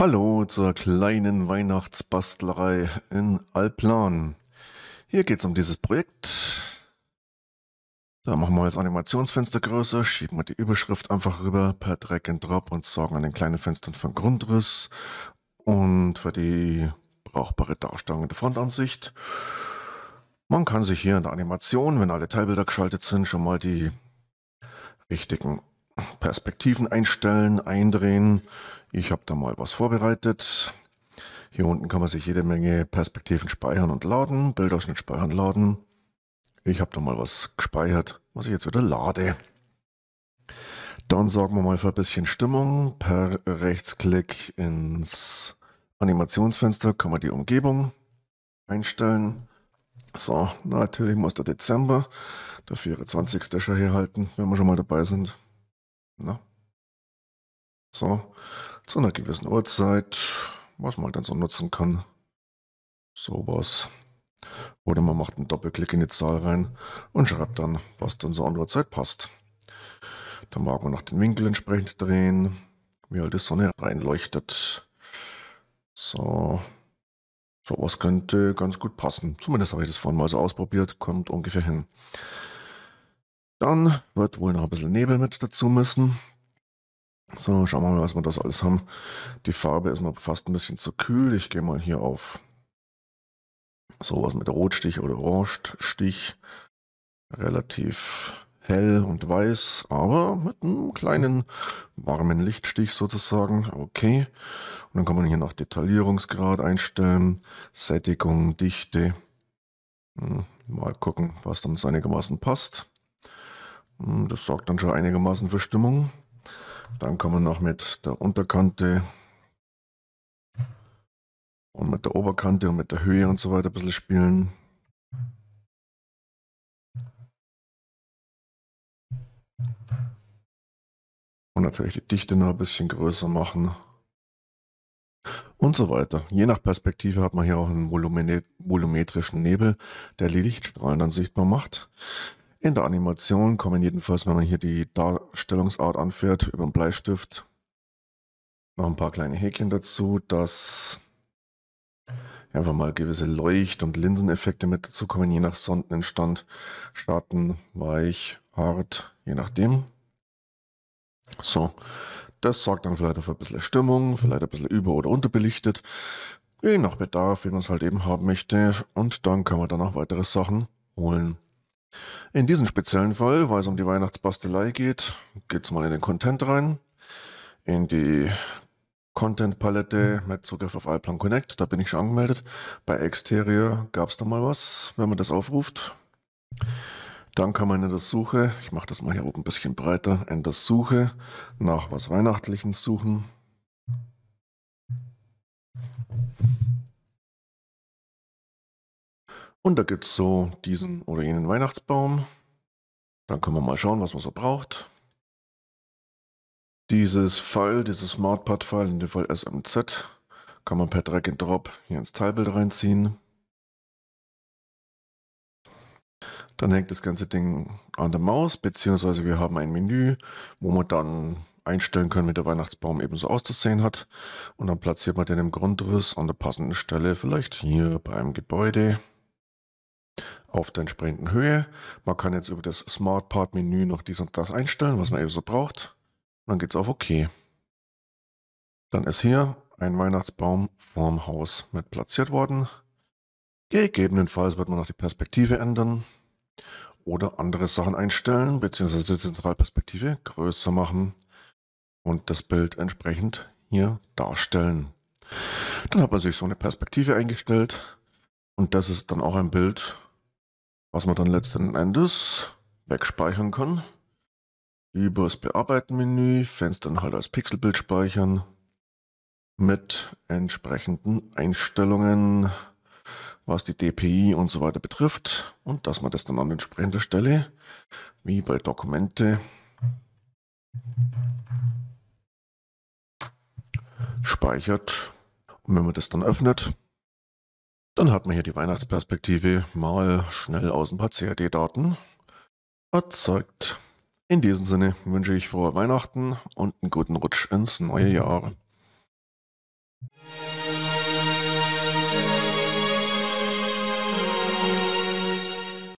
Hallo zur kleinen Weihnachtsbastlerei in Alplan. Hier geht es um dieses Projekt. Da machen wir jetzt größer, schieben wir die Überschrift einfach rüber per Drag and Drop und sorgen an den kleinen Fenstern für einen Grundriss und für die brauchbare Darstellung in der Frontansicht. Man kann sich hier in der Animation, wenn alle Teilbilder geschaltet sind, schon mal die richtigen Perspektiven einstellen, eindrehen. Ich habe da mal was vorbereitet. Hier unten kann man sich jede Menge Perspektiven speichern und laden, Bildausschnitt speichern, laden. Ich habe da mal was gespeichert, was ich jetzt wieder lade. Dann sorgen wir mal für ein bisschen Stimmung. Per Rechtsklick ins Animationsfenster kann man die Umgebung einstellen. So, natürlich muss der Dezember, der 24. schon herhalten, wenn wir schon mal dabei sind. Na? So, zu einer gewissen Uhrzeit, was man halt dann so nutzen kann. Sowas. Oder man macht einen Doppelklick in die Zahl rein und schreibt dann, was dann so an Uhrzeit passt. Dann mag man noch den Winkel entsprechend drehen, wie halt die Sonne reinleuchtet. So, sowas könnte ganz gut passen. Zumindest habe ich das vorhin mal so ausprobiert, kommt ungefähr hin. Dann wird wohl noch ein bisschen Nebel mit dazu müssen. So, schauen wir mal, was wir das alles haben. Die Farbe ist mal fast ein bisschen zu kühl. Ich gehe mal hier auf sowas mit Rotstich oder Orangestich. Relativ hell und weiß, aber mit einem kleinen warmen Lichtstich sozusagen. Okay. Und dann kann man hier noch Detaillierungsgrad einstellen, Sättigung, Dichte. Hm, mal gucken, was dann so einigermaßen passt. Hm, das sorgt dann schon einigermaßen für Stimmung. Dann kann man noch mit der Unterkante und mit der Oberkante und mit der Höhe und so weiter ein bisschen spielen. Und natürlich die Dichte noch ein bisschen größer machen. Und so weiter. Je nach Perspektive hat man hier auch einen volumetrischen Nebel, der die Lichtstrahlen dann sichtbar macht. In der Animation kommen jedenfalls, wenn man hier die Darstellungsart anfährt, über den Bleistift noch ein paar kleine Häkchen dazu, dass einfach mal gewisse Leucht- und Linseneffekte mit dazu kommen, je nach Sondenstand, Schatten, weich, hart, je nachdem. So, das sorgt dann vielleicht für ein bisschen Stimmung, vielleicht ein bisschen über- oder unterbelichtet, je nach Bedarf, wie man es halt eben haben möchte. Und dann können wir dann auch weitere Sachen holen. In diesem speziellen Fall, weil es um die Weihnachtsbastelei geht, geht es mal in den Content rein, in die Content-Palette mit Zugriff auf iPlan Connect. Da bin ich schon angemeldet. Bei Exterior gab es da mal was, wenn man das aufruft. Dann kann man in der Suche, ich mache das mal hier oben ein bisschen breiter, in der Suche nach was Weihnachtlichen suchen. Und da gibt es so diesen hm. oder jenen Weihnachtsbaum. Dann können wir mal schauen, was man so braucht. Dieses File, dieses SmartPad-File, in dem Fall SMZ, kann man per Drag and Drop hier ins Teilbild reinziehen. Dann hängt das ganze Ding an der Maus, beziehungsweise wir haben ein Menü, wo man dann einstellen können, wie der Weihnachtsbaum eben so auszusehen hat. Und dann platziert man den im Grundriss an der passenden Stelle, vielleicht hier beim Gebäude auf der entsprechenden Höhe. Man kann jetzt über das Smart Part Menü noch dies und das einstellen, was man eben so braucht. Und dann geht es auf OK. Dann ist hier ein Weihnachtsbaum vorm Haus mit platziert worden. Gegebenenfalls wird man noch die Perspektive ändern oder andere Sachen einstellen, beziehungsweise die Zentralperspektive größer machen und das Bild entsprechend hier darstellen. Dann hat man sich so eine Perspektive eingestellt und das ist dann auch ein Bild, was man dann letzten Endes wegspeichern kann. Über das Bearbeiten-Menü, Fenster dann halt als Pixelbild speichern mit entsprechenden Einstellungen, was die DPI und so weiter betrifft und dass man das dann an entsprechender Stelle, wie bei Dokumente, speichert. Und wenn man das dann öffnet, dann hat man hier die Weihnachtsperspektive mal schnell aus ein paar CAD-Daten erzeugt. In diesem Sinne wünsche ich frohe Weihnachten und einen guten Rutsch ins neue Jahr.